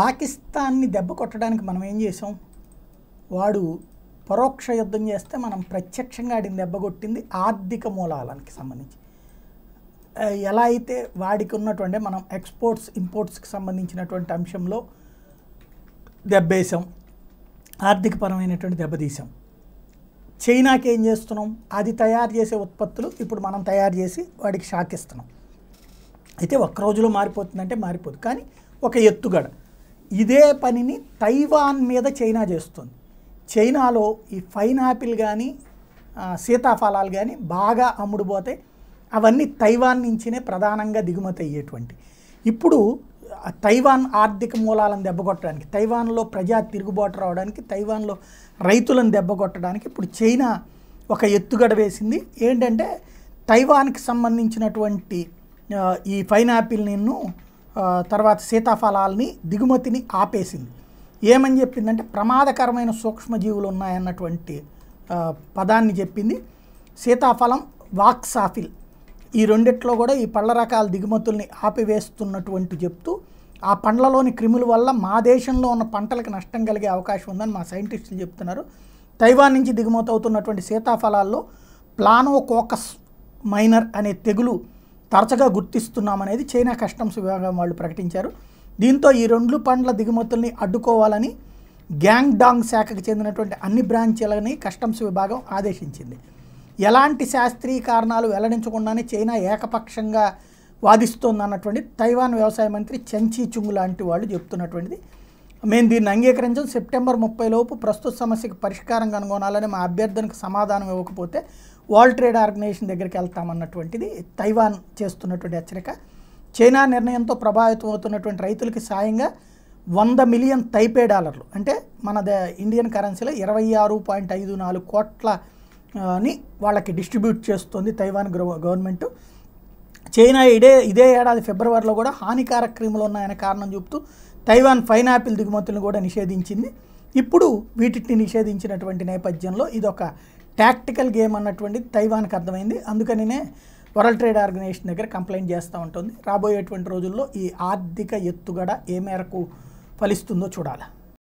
పాకిస్తాన్ని దెబ్బ కొట్టడానికి మనం ఏం చేసాం వాడు పరోక్ష యుద్ధం చేస్తే మనం ప్రత్యక్షంగా ఆడిని దెబ్బగొట్టింది ఆర్థిక మూలాలకి సంబంధించి ఎలా అయితే వాడికి ఉన్నటువంటి మనం ఎక్స్పోర్ట్స్ ఇంపోర్ట్స్కి సంబంధించినటువంటి అంశంలో దెబ్బేసాం ఆర్థికపరమైనటువంటి దెబ్బతీసాం చైనాకి ఏం చేస్తున్నాం అది తయారు చేసే ఉత్పత్తులు ఇప్పుడు మనం తయారు చేసి వాడికి షాక్ ఇస్తున్నాం అయితే ఒక్క రోజులో మారిపోతుందంటే మారిపోదు కానీ ఒక ఎత్తుగడ ఇదే పనిని తైవాన్ మీద చైనా చేస్తుంది చైనాలో ఈ ఫైన్ ఆపిల్ కానీ సీతాఫలాలు కానీ బాగా అమ్ముడుపోతాయి అవన్నీ తైవాన్ నుంచినే ప్రధానంగా దిగుమతి అయ్యేటువంటి ఇప్పుడు తైవాన్ ఆర్థిక మూలాలను దెబ్బకొట్టడానికి తైవాన్లో ప్రజా తిరుగుబాటు రావడానికి తైవాన్లో రైతులను దెబ్బకొట్టడానికి ఇప్పుడు చైనా ఒక ఎత్తుగడ వేసింది ఏంటంటే తైవాన్కి సంబంధించినటువంటి ఈ పైనాపిల్ నిన్ను తర్వాత సీతాఫలాల్ని దిగుమతిని ఆపేసింది ఏమని చెప్పిందంటే ప్రమాదకరమైన సూక్ష్మజీవులు ఉన్నాయన్నటువంటి పదాన్ని చెప్పింది సీతాఫలం వాక్సాఫిల్ ఈ రెండిట్లో కూడా ఈ పళ్ళ రకాల దిగుమతుల్ని ఆపివేస్తున్నటువంటి చెప్తూ ఆ పండ్లలోని క్రిముల వల్ల మా దేశంలో ఉన్న పంటలకు నష్టం కలిగే అవకాశం ఉందని మా సైంటిస్టులు చెప్తున్నారు తైవాన్ నుంచి దిగుమతి అవుతున్నటువంటి సీతాఫలాల్లో ప్లానోకోకస్ మైనర్ అనే తెగులు తరచుగా గుర్తిస్తున్నామనేది చైనా కస్టమ్స్ విభాగం వాళ్ళు ప్రకటించారు దీంతో ఈ రెండు పండ్ల దిగుమతుల్ని అడ్డుకోవాలని గ్యాంగ్ డాంగ్ శాఖకు చెందినటువంటి అన్ని బ్రాంచీలని కస్టమ్స్ విభాగం ఆదేశించింది ఎలాంటి శాస్త్రీయ కారణాలు వెల్లడించకుండానే చైనా ఏకపక్షంగా వాదిస్తోందన్నటువంటి తైవాన్ వ్యవసాయ మంత్రి చెంచీ చుంగ్ లాంటి వాళ్ళు చెప్తున్నటువంటిది మేము దీన్ని అంగీకరించాం సెప్టెంబర్ ముప్పై లోపు ప్రస్తుత సమస్యకు పరిష్కారం కనుగొనాలని మా అభ్యర్థనకు సమాధానం ఇవ్వకపోతే వరల్డ్ ట్రేడ్ ఆర్గనైజేషన్ దగ్గరికి వెళ్తామన్నటువంటిది తైవాన్ చేస్తున్నటువంటి హెచ్చరిక చైనా నిర్ణయంతో ప్రభావితం అవుతున్నటువంటి రైతులకి సాయంగా వంద మిలియన్ తైపే డాలర్లు అంటే మన ద ఇండియన్ కరెన్సీలో ఇరవై ఆరు పాయింట్ ఐదు నాలుగు కోట్లని వాళ్ళకి డిస్ట్రిబ్యూట్ చేస్తుంది తైవాన్ గవర్నమెంట్ చైనా ఇదే ఇదే ఏడాది ఫిబ్రవరిలో కూడా హానికారక క్రిములు ఉన్నాయనే కారణం చూపుతూ తైవాన్ పైనాపిల్ దిగుమతులను కూడా నిషేధించింది ఇప్పుడు వీటిని నిషేధించినటువంటి నేపథ్యంలో ఇదొక టాక్టికల్ గేమ్ అన్నటువంటిది తైవాన్కి అర్థమైంది అందుకనినే వరల్డ్ ట్రేడ్ ఆర్గనైజేషన్ దగ్గర కంప్లైంట్ చేస్తూ ఉంటుంది రాబోయేటువంటి రోజుల్లో ఈ ఆర్థిక ఎత్తుగడ ఏ మేరకు ఫలిస్తుందో చూడాలి